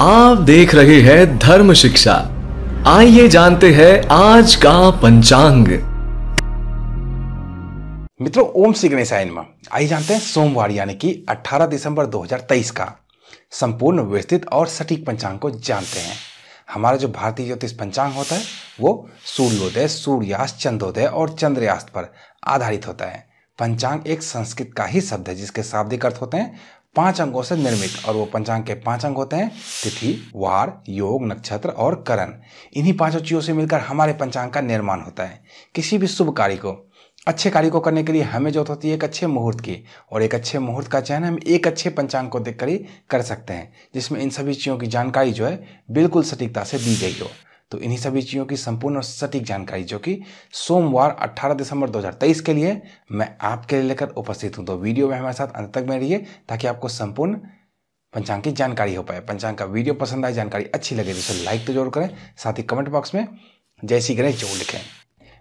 आप देख रहे हैं धर्म शिक्षा आइए जानते हैं आज का पंचांग मित्रों ओम श्री गणेशाय आइए जानते हैं सोमवार यानी कि 18 दिसंबर 2023 का संपूर्ण व्यवस्थित और सटीक पंचांग को जानते हैं हमारा जो भारतीय ज्योतिष पंचांग होता है वो सूर्योदय सूर्यास्त चंद्रोदय और चंद्रयास्त पर आधारित होता है पंचांग एक संस्कृत का ही शब्द है जिसके शाब्दिक अर्थ होते हैं पांच अंगों से निर्मित और वो पंचांग के पांच अंग होते हैं तिथि वार योग नक्षत्र और करण इन्हीं पांचों चीज़ों से मिलकर हमारे पंचांग का निर्माण होता है किसी भी शुभ कार्य को अच्छे कार्य को करने के लिए हमें जरूरत होती है एक अच्छे मुहूर्त की और एक अच्छे मुहूर्त का चयन हम एक अच्छे पंचांग को देखकर ही कर सकते हैं जिसमें इन सभी चीज़ों की जानकारी जो है बिल्कुल सटीकता से दी गई हो तो इन्हीं सभी चीज़ों की संपूर्ण और सटीक जानकारी जो कि सोमवार 18 दिसंबर 2023 के लिए मैं आपके लिए लेकर उपस्थित हूँ तो वीडियो में हमारे साथ अंत तक में रहिए ताकि आपको संपूर्ण पंचांग की जानकारी हो पाए पंचांग का वीडियो पसंद आए जानकारी अच्छी लगे तो लाइक तो जरूर करें साथ ही कमेंट बॉक्स में जय श्री गणेश जरूर लिखें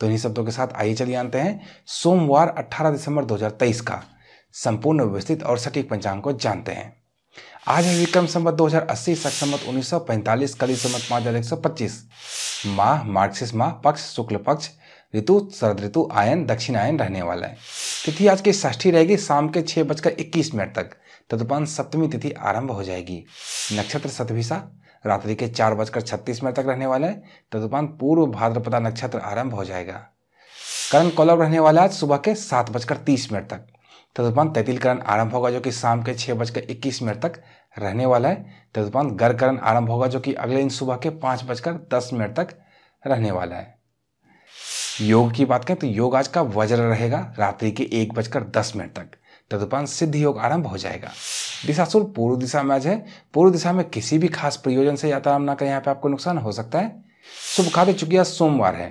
तो इन्हीं शब्दों के साथ आइए चलिए आते हैं सोमवार 18 दिसंबर 2023 का संपूर्ण व्यवस्थित और सटीक पंचांग को जानते हैं आज है विक्रम संबत 2080 सख संबत 1945 कली संबत पाँच हजार एक सौ पच्चीस माह मार्क्सिस माह पक्ष शुक्ल पक्ष ऋतु शरद ऋतु आयन दक्षिण आयन रहने वाला है तिथि आज की षष्ठी रहेगी शाम के छह बजकर इक्कीस मिनट तक तदुपान सप्तमी तिथि आरंभ हो जाएगी नक्षत्र सतभिशा रात्रि के चार बजकर छत्तीस मिनट तक रहने वाला है तदुपान पूर्व भाद्रपदा नक्षत्र आरंभ हो जाएगा करण कौलव रहने वाला है सुबह के सात बजकर तीस मिनट तक तदुपान तैतील करण आरंभ होगा जो कि शाम के छः बजकर इक्कीस मिनट तक रहने वाला है तदुपान गर्करण आरंभ होगा जो कि अगले दिन सुबह के पाँच बजकर दस मिनट तक रहने वाला है योग की बात करें तो योग आज का वज्र रहेगा रात्रि के एक बजकर दस मिनट तक तदुपान सिद्ध योग आरंभ हो जाएगा दिशासुर पूर्व दिशा में आज है पूर्व दिशा में किसी भी खास प्रयोजन से यात्रा न करें यहाँ पे आपको नुकसान हो सकता है शुभ कार्य चूंकि आज सोमवार है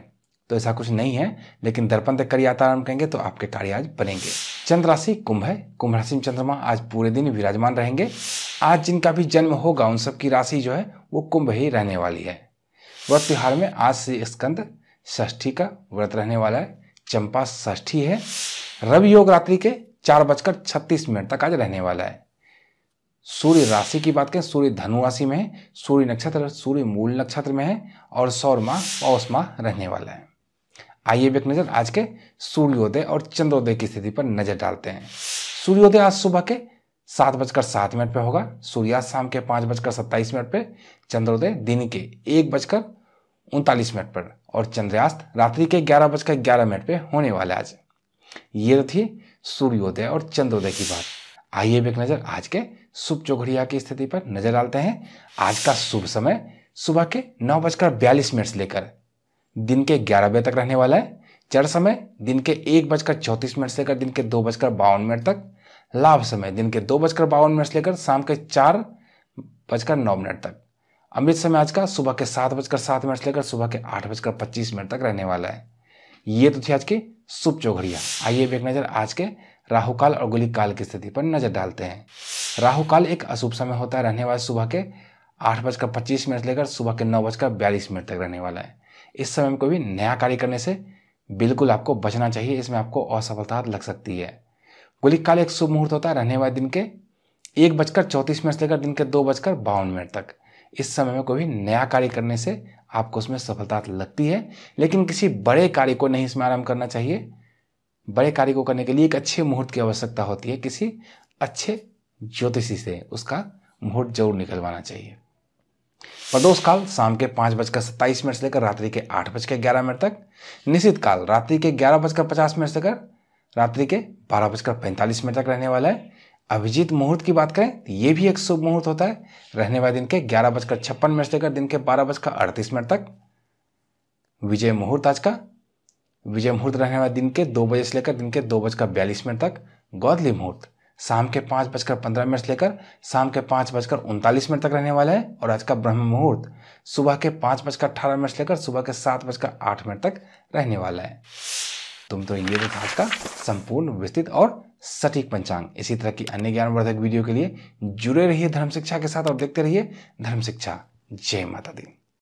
तो ऐसा कुछ नहीं है लेकिन दर्पण देख कर यात्रा आरंभ करेंगे तो आपके कार्य आज बनेंगे चंद्र राशि कुंभ है कुंभ राशि में चंद्रमा आज पूरे दिन विराजमान रहेंगे आज जिनका भी जन्म होगा उन सबकी राशि जो है वो कुंभ ही रहने वाली है व्रत त्योहार में आज से स्कंद षष्ठी का व्रत रहने वाला है चंपा षष्ठी है रवि योग रात्रि के चार बजकर छत्तीस मिनट तक आज रहने वाला है सूर्य राशि की बात करें सूर्य धनु राशि में है सूर्य नक्षत्र सूर्य मूल नक्षत्र में है और सौरमा पौषमा रहने वाला है आइए एक नज़र आज के सूर्योदय और चंद्रोदय की स्थिति पर नज़र डालते हैं सूर्योदय आज सुबह के सात बजकर सात मिनट पर होगा सूर्यास्त शाम के पाँच बजकर सत्ताईस मिनट पर चंद्रोदय दिन के एक बजकर उनतालीस मिनट पर और चंद्रयास्त रात्रि के ग्यारह बजकर ग्यारह मिनट पर होने वाला है आज ये थी सूर्योदय और चंद्रोदय की बात आइए एक नज़र आज के शुभ चौघड़िया की स्थिति पर नजर डालते हैं आज का शुभ समय सुबह के नौ बजकर बयालीस मिनट से लेकर दिन के ग्यारह बजे तक रहने वाला है चढ़ समय दिन के एक बजकर चौंतीस मिनट से लेकर दिन के दो बजकर बावन मिनट तक लाभ समय दिन के दो बजकर बावन मिनट से लेकर शाम के चार बजकर नौ मिनट तक अमृत समय आज का सुबह के सात बजकर सात मिनट से लेकर सुबह के आठ बजकर पच्चीस मिनट तक रहने वाला है ये तो थी आज की शुभ चौघड़िया आइए एक नज़र आज के राहु काल और गोली काल की स्थिति पर नज़र डालते हैं राहु काल एक अशुभ समय होता है रहने वाला सुबह के आठ बजकर पच्चीस मिनट लेकर सुबह के नौ बजकर बयालीस मिनट तक रहने वाला है इस समय में कोई भी नया कार्य करने से बिल्कुल आपको बचना चाहिए इसमें आपको असफलता लग सकती है गोली काल एक शुभ मुहूर्त होता है रहने वाले दिन के एक बजकर चौंतीस मिनट से लेकर दिन के दो बजकर बावन मिनट तक इस समय में कोई भी नया कार्य करने से आपको उसमें सफलता लगती है लेकिन किसी बड़े कार्य को नहीं इसमें आराम करना चाहिए बड़े कार्य को करने के लिए एक अच्छे मुहूर्त की आवश्यकता होती है किसी अच्छे ज्योतिषी से उसका मुहूर्त जरूर निकलवाना चाहिए प्रदोष काल शाम के पाँच बजकर सत्ताईस मिनट से लेकर रात्रि के आठ बजकर ग्यारह मिनट तक निश्चित काल रात्रि के ग्यारह बजकर पचास मिनट से लेकर रात्रि के बारह बजकर पैंतालीस मिनट तक रहने वाला है अभिजीत मुहूर्त की बात करें तो ये भी एक शुभ मुहूर्त होता है रहने वाले दिन के ग्यारह बजकर छप्पन मिनट से लेकर दिन के बारह बजकर अड़तीस मिनट तक विजय मुहूर्त आज का विजय मुहूर्त रहने वाले दिन के दो बजे से लेकर दिन के दो बजकर बयालीस मिनट तक गौदली मुहूर्त शाम के पाँच बजकर पंद्रह मिनट से लेकर शाम के पाँच बजकर उनतालीस मिनट तक रहने वाला है और आज का ब्रह्म मुहूर्त सुबह के पाँच बजकर अठारह मिनट से लेकर सुबह के सात बजकर आठ मिनट तक रहने वाला है तुम तो ये देखा आज का संपूर्ण विस्तृत और सटीक पंचांग इसी तरह की अन्य ज्ञानवर्धक वीडियो के लिए जुड़े रहिए धर्म शिक्षा के साथ और देखते रहिए धर्म शिक्षा जय माता दी